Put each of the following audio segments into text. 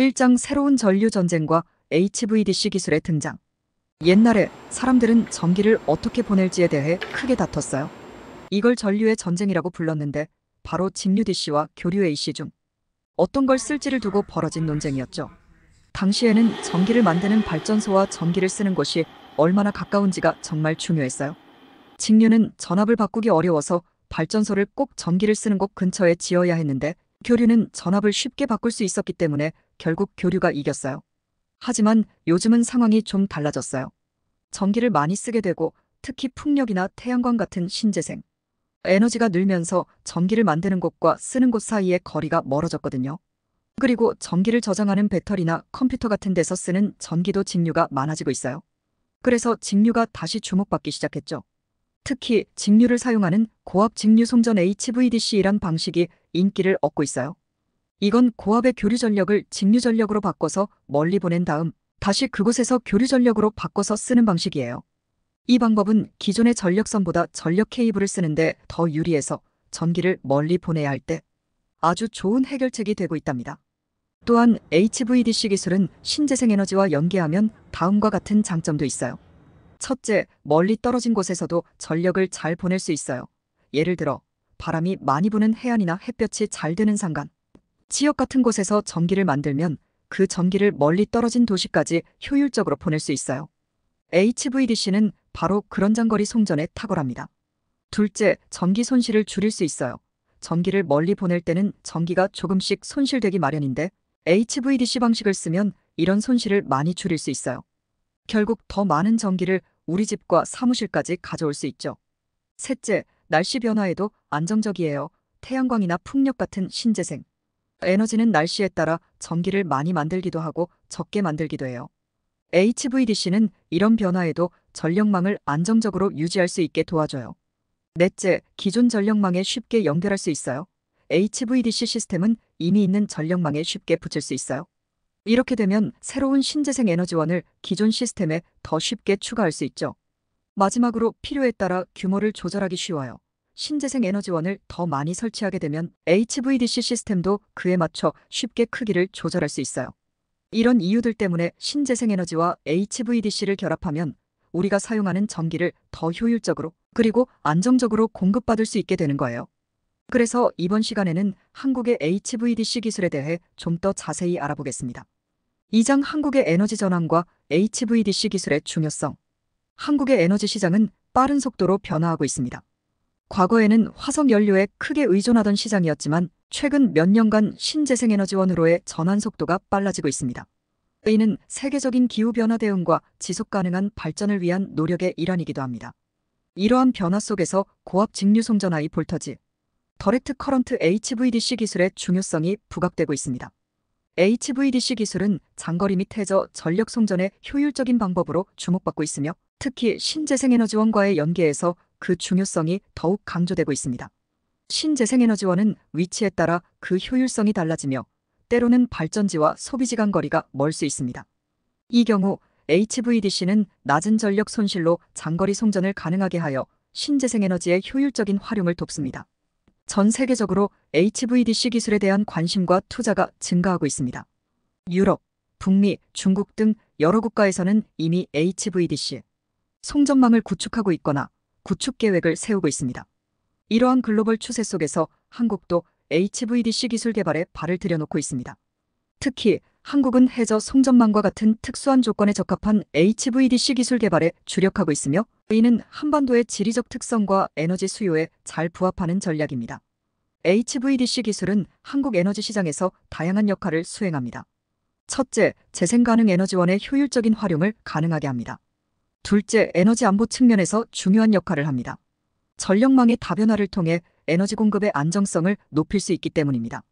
1장 새로운 전류 전쟁과 HVDC 기술의 등장. 옛날에 사람들은 전기를 어떻게 보낼지에 대해 크게 다퉜어요. 이걸 전류의 전쟁이라고 불렀는데 바로 직류 DC와 교류 AC 중 어떤 걸 쓸지를 두고 벌어진 논쟁이었죠. 당시에는 전기를 만드는 발전소와 전기를 쓰는 곳이 얼마나 가까운지가 정말 중요했어요. 직류는 전압을 바꾸기 어려워서 발전소를 꼭 전기를 쓰는 곳 근처에 지어야 했는데 교류는 전압을 쉽게 바꿀 수 있었기 때문에 결국 교류가 이겼어요. 하지만 요즘은 상황이 좀 달라졌어요. 전기를 많이 쓰게 되고 특히 풍력이나 태양광 같은 신재생, 에너지가 늘면서 전기를 만드는 곳과 쓰는 곳 사이의 거리가 멀어졌거든요. 그리고 전기를 저장하는 배터리나 컴퓨터 같은 데서 쓰는 전기도 직류가 많아지고 있어요. 그래서 직류가 다시 주목받기 시작했죠. 특히 직류를 사용하는 고압 직류 송전 HVDC란 이 방식이 인기를 얻고 있어요. 이건 고압의 교류 전력을 직류 전력으로 바꿔서 멀리 보낸 다음 다시 그곳에서 교류 전력으로 바꿔서 쓰는 방식이에요. 이 방법은 기존의 전력선보다 전력 케이블을 쓰는데 더 유리해서 전기를 멀리 보내야 할 때 아주 좋은 해결책이 되고 있답니다. 또한 HVDC 기술은 신재생 에너지와 연계하면 다음과 같은 장점도 있어요. 첫째, 멀리 떨어진 곳에서도 전력을 잘 보낼 수 있어요. 예를 들어 바람이 많이 부는 해안이나 햇볕이 잘 드는 상간 지역 같은 곳에서 전기를 만들면 그 전기를 멀리 떨어진 도시까지 효율적으로 보낼 수 있어요. HVDC는 바로 그런 장거리 송전에 탁월합니다. 둘째, 전기 손실을 줄일 수 있어요. 전기를 멀리 보낼 때는 전기가 조금씩 손실되기 마련인데 HVDC 방식을 쓰면 이런 손실을 많이 줄일 수 있어요. 결국 더 많은 전기를 우리 집과 사무실까지 가져올 수 있죠. 셋째, 날씨 변화에도 안정적이에요. 태양광이나 풍력 같은 신재생. 에너지는 날씨에 따라 전기를 많이 만들기도 하고 적게 만들기도 해요. HVDC는 이런 변화에도 전력망을 안정적으로 유지할 수 있게 도와줘요. 넷째, 기존 전력망에 쉽게 연결할 수 있어요. HVDC 시스템은 이미 있는 전력망에 쉽게 붙일 수 있어요. 이렇게 되면 새로운 신재생 에너지원을 기존 시스템에 더 쉽게 추가할 수 있죠. 마지막으로 필요에 따라 규모를 조절하기 쉬워요. 신재생 에너지원을 더 많이 설치하게 되면 HVDC 시스템도 그에 맞춰 쉽게 크기를 조절할 수 있어요. 이런 이유들 때문에 신재생 에너지와 HVDC를 결합하면 우리가 사용하는 전기를 더 효율적으로 그리고 안정적으로 공급받을 수 있게 되는 거예요. 그래서 이번 시간에는 한국의 HVDC 기술에 대해 좀 더 자세히 알아보겠습니다. 이장 한국의 에너지 전환과 HVDC 기술의 중요성 한국의 에너지 시장은 빠른 속도로 변화하고 있습니다. 과거에는 화석연료에 크게 의존하던 시장이었지만 최근 몇 년간 신재생에너지원으로의 전환 속도가 빨라지고 있습니다. 이는 세계적인 기후변화 대응과 지속가능한 발전을 위한 노력의 일환이기도 합니다. 이러한 변화 속에서 고압 직류 송전하이 볼터지, 더렉트 커런트 HVDC 기술의 중요성이 부각되고 있습니다. HVDC 기술은 장거리 및 해저 전력 송전의 효율적인 방법으로 주목받고 있으며 특히 신재생에너지원과의 연계에서 그 중요성이 더욱 강조되고 있습니다. 신재생에너지원은 위치에 따라 그 효율성이 달라지며 때로는 발전지와 소비지간 거리가 멀 수 있습니다. 이 경우 HVDC는 낮은 전력 손실로 장거리 송전을 가능하게 하여 신재생에너지의 효율적인 활용을 돕습니다. 전 세계적으로 HVDC 기술에 대한 관심과 투자가 증가하고 있습니다. 유럽, 북미, 중국 등 여러 국가에서는 이미 HVDC, 송전망을 구축하고 있거나 구축 계획을 세우고 있습니다. 이러한 글로벌 추세 속에서 한국도 HVDC 기술 개발에 발을 들여놓고 있습니다. 특히 한국은 해저 송전망과 같은 특수한 조건에 적합한 HVDC 기술 개발에 주력하고 있으며 이는 한반도의 지리적 특성과 에너지 수요에 잘 부합하는 전략입니다. HVDC 기술은 한국 에너지 시장에서 다양한 역할을 수행합니다. 첫째, 재생 가능 에너지원의 효율적인 활용을 가능하게 합니다. 둘째, 에너지 안보 측면에서 중요한 역할을 합니다. 전력망의 다변화를 통해 에너지 공급의 안정성을 높일 수 있기 때문입니다.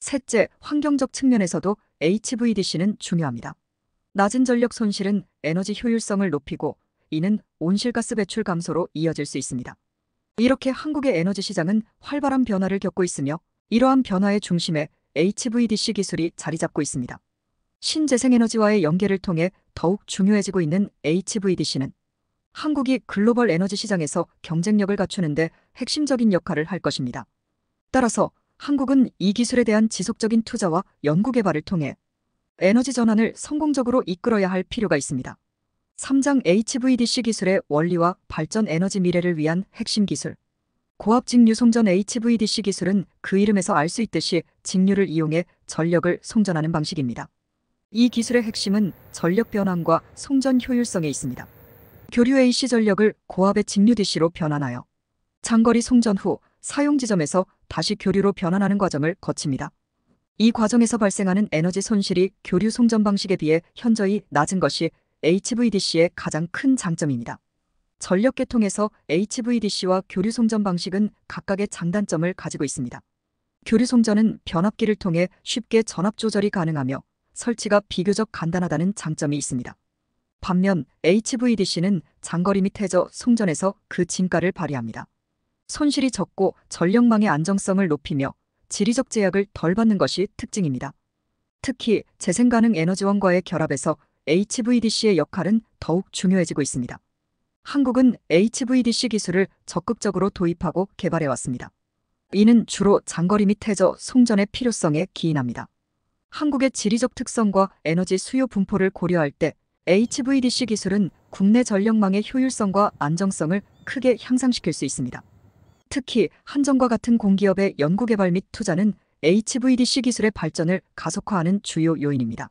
셋째, 환경적 측면에서도 HVDC는 중요합니다. 낮은 전력 손실은 에너지 효율성을 높이고 이는 온실가스 배출 감소로 이어질 수 있습니다. 이렇게 한국의 에너지 시장은 활발한 변화를 겪고 있으며 이러한 변화의 중심에 HVDC 기술이 자리 잡고 있습니다. 신재생에너지와의 연계를 통해 더욱 중요해지고 있는 HVDC는 한국이 글로벌 에너지 시장에서 경쟁력을 갖추는데 핵심적인 역할을 할 것입니다. 따라서 한국은 이 기술에 대한 지속적인 투자와 연구개발을 통해 에너지 전환을 성공적으로 이끌어야 할 필요가 있습니다. 3장 HVDC 기술의 원리와 발전 에너지 미래를 위한 핵심 기술. 고압 직류 송전 HVDC 기술은 그 이름에서 알 수 있듯이 직류를 이용해 전력을 송전하는 방식입니다. 이 기술의 핵심은 전력 변환과 송전 효율성에 있습니다. 교류 AC 전력을 고압의 직류 DC로 변환하여 장거리 송전 후 사용 지점에서 다시 교류로 변환하는 과정을 거칩니다. 이 과정에서 발생하는 에너지 손실이 교류 송전 방식에 비해 현저히 낮은 것이 HVDC의 가장 큰 장점입니다. 전력 계통에서 HVDC와 교류 송전 방식은 각각의 장단점을 가지고 있습니다. 교류 송전은 변압기를 통해 쉽게 전압 조절이 가능하며 설치가 비교적 간단하다는 장점이 있습니다. 반면 HVDC는 장거리 및 해저 송전에서 그 진가를 발휘합니다. 손실이 적고 전력망의 안정성을 높이며 지리적 제약을 덜 받는 것이 특징입니다. 특히 재생 가능 에너지원과의 결합에서 HVDC의 역할은 더욱 중요해지고 있습니다. 한국은 HVDC 기술을 적극적으로 도입하고 개발해왔습니다. 이는 주로 장거리 및 해저 송전의 필요성에 기인합니다. 한국의 지리적 특성과 에너지 수요 분포를 고려할 때 HVDC 기술은 국내 전력망의 효율성과 안정성을 크게 향상시킬 수 있습니다. 특히 한정과 같은 공기업의 연구개발 및 투자는 HVDC 기술의 발전을 가속화하는 주요 요인입니다.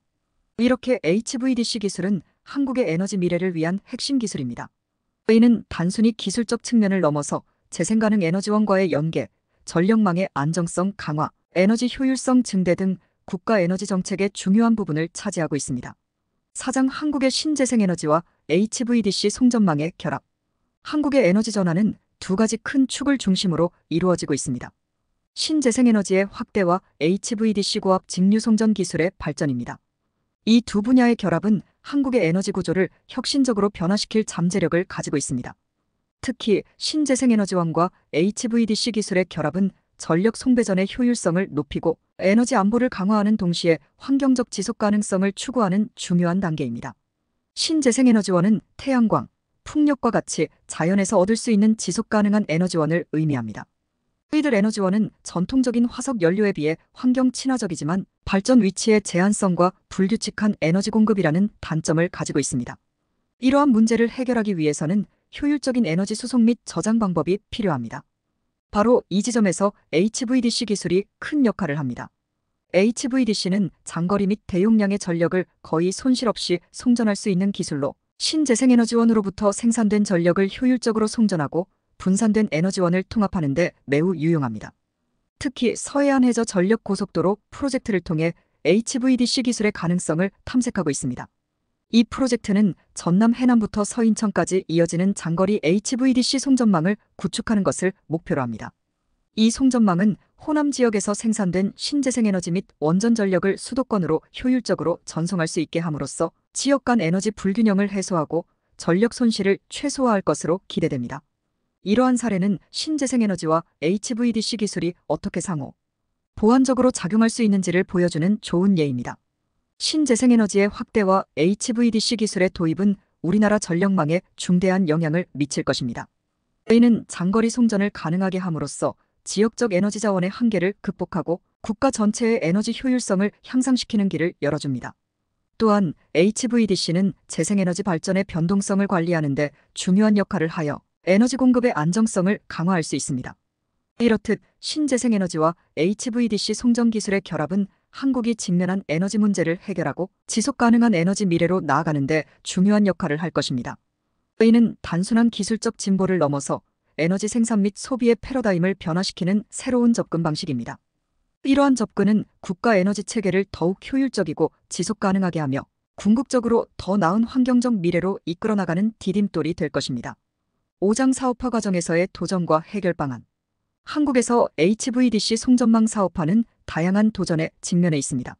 이렇게 HVDC 기술은 한국의 에너지 미래를 위한 핵심 기술입니다. 이는 단순히 기술적 측면을 넘어서 재생가능 에너지원과의 연계, 전력망의 안정성 강화, 에너지 효율성 증대 등 국가 에너지 정책의 중요한 부분을 차지하고 있습니다. 사장 한국의 신재생에너지와 HVDC 송전망의 결합. 한국의 에너지 전환은 두 가지 큰 축을 중심으로 이루어지고 있습니다. 신재생에너지의 확대와 HVDC 고압 직류 송전 기술의 발전입니다. 이 두 분야의 결합은 한국의 에너지 구조를 혁신적으로 변화시킬 잠재력을 가지고 있습니다. 특히 신재생에너지원과 HVDC 기술의 결합은 전력 송배전의 효율성을 높이고 에너지 안보를 강화하는 동시에 환경적 지속 가능성을 추구하는 중요한 단계입니다. 신재생에너지원은 태양광, 풍력과 같이 자연에서 얻을 수 있는 지속 가능한 에너지원을 의미합니다. 이들 에너지원은 전통적인 화석 연료에 비해 환경 친화적이지만 발전 위치의 제한성과 불규칙한 에너지 공급이라는 단점을 가지고 있습니다. 이러한 문제를 해결하기 위해서는 효율적인 에너지 수송 및 저장 방법이 필요합니다. 바로 이 지점에서 HVDC 기술이 큰 역할을 합니다. HVDC는 장거리 및 대용량의 전력을 거의 손실 없이 송전할 수 있는 기술로 신재생에너지원으로부터 생산된 전력을 효율적으로 송전하고 분산된 에너지원을 통합하는 데 매우 유용합니다. 특히 서해안 해저 전력 고속도로 프로젝트를 통해 HVDC 기술의 가능성을 탐색하고 있습니다. 이 프로젝트는 전남 해남부터 서인천까지 이어지는 장거리 HVDC 송전망을 구축하는 것을 목표로 합니다. 이 송전망은 호남 지역에서 생산된 신재생에너지 및 원전 전력을 수도권으로 효율적으로 전송할 수 있게 함으로써 지역 간 에너지 불균형을 해소하고 전력 손실을 최소화할 것으로 기대됩니다. 이러한 사례는 신재생에너지와 HVDC 기술이 어떻게 상호, 보완적으로 작용할 수 있는지를 보여주는 좋은 예입니다. 신재생에너지의 확대와 HVDC 기술의 도입은 우리나라 전력망에 중대한 영향을 미칠 것입니다. 저희는 장거리 송전을 가능하게 함으로써 지역적 에너지 자원의 한계를 극복하고 국가 전체의 에너지 효율성을 향상시키는 길을 열어줍니다. 또한 HVDC는 재생에너지 발전의 변동성을 관리하는 데 중요한 역할을 하여 에너지 공급의 안정성을 강화할 수 있습니다. 이렇듯 신재생에너지와 HVDC 송전 기술의 결합은 한국이 직면한 에너지 문제를 해결하고 지속 가능한 에너지 미래로 나아가는데 중요한 역할을 할 것입니다. 저의는 단순한 기술적 진보를 넘어서 에너지 생산 및 소비의 패러다임을 변화시키는 새로운 접근 방식입니다. 이러한 접근은 국가 에너지 체계를 더욱 효율적이고 지속 가능하게 하며 궁극적으로 더 나은 환경적 미래로 이끌어나가는 디딤돌이 될 것입니다. 5장 사업화 과정에서의 도전과 해결 방안 한국에서 HVDC 송전망 사업화는 다양한 도전에 직면해 있습니다.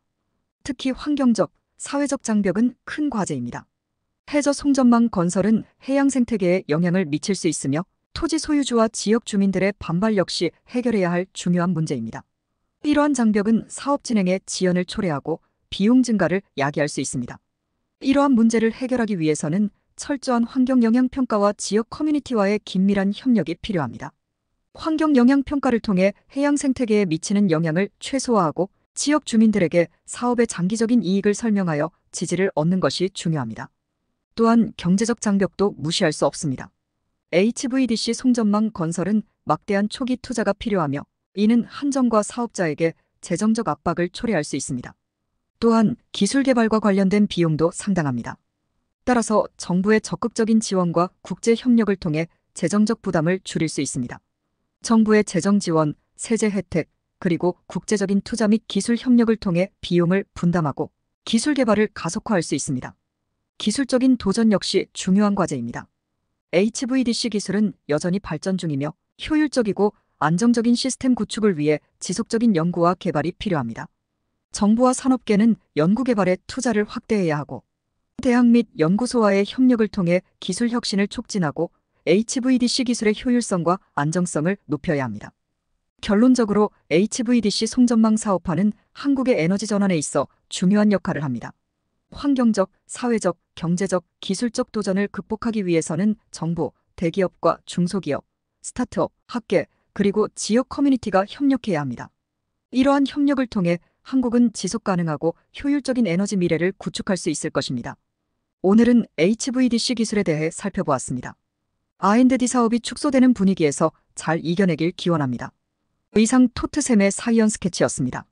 특히 환경적, 사회적 장벽은 큰 과제입니다. 해저 송전망 건설은 해양 생태계에 영향을 미칠 수 있으며 토지 소유주와 지역 주민들의 반발 역시 해결해야 할 중요한 문제입니다. 이러한 장벽은 사업 진행에 지연을 초래하고 비용 증가를 야기할 수 있습니다. 이러한 문제를 해결하기 위해서는 철저한 환경 영향 평가와 지역 커뮤니티와의 긴밀한 협력이 필요합니다. 환경 영향 평가를 통해 해양 생태계에 미치는 영향을 최소화하고 지역 주민들에게 사업의 장기적인 이익을 설명하여 지지를 얻는 것이 중요합니다. 또한 경제적 장벽도 무시할 수 없습니다. HVDC 송전망 건설은 막대한 초기 투자가 필요하며 이는 한정과 사업자에게 재정적 압박을 초래할 수 있습니다. 또한 기술 개발과 관련된 비용도 상당합니다. 따라서 정부의 적극적인 지원과 국제 협력을 통해 재정적 부담을 줄일 수 있습니다. 정부의 재정 지원, 세제 혜택, 그리고 국제적인 투자 및 기술 협력을 통해 비용을 분담하고 기술 개발을 가속화할 수 있습니다. 기술적인 도전 역시 중요한 과제입니다. HVDC 기술은 여전히 발전 중이며 효율적이고 안정적인 시스템 구축을 위해 지속적인 연구와 개발이 필요합니다. 정부와 산업계는 연구개발에 투자를 확대해야 하고 대학 및 연구소와의 협력을 통해 기술 혁신을 촉진하고 HVDC 기술의 효율성과 안정성을 높여야 합니다. 결론적으로 HVDC 송전망 사업화는 한국의 에너지 전환에 있어 중요한 역할을 합니다. 환경적, 사회적, 경제적, 기술적 도전을 극복하기 위해서는 정부, 대기업과 중소기업, 스타트업, 학계, 그리고 지역 커뮤니티가 협력해야 합니다. 이러한 협력을 통해 한국은 지속 가능하고 효율적인 에너지 미래를 구축할 수 있을 것입니다. 오늘은 HVDC 기술에 대해 살펴보았습니다. 아인드디 사업이 축소되는 분위기에서 잘 이겨내길 기원합니다. 이상 토트샘의 사이언 스케치였습니다.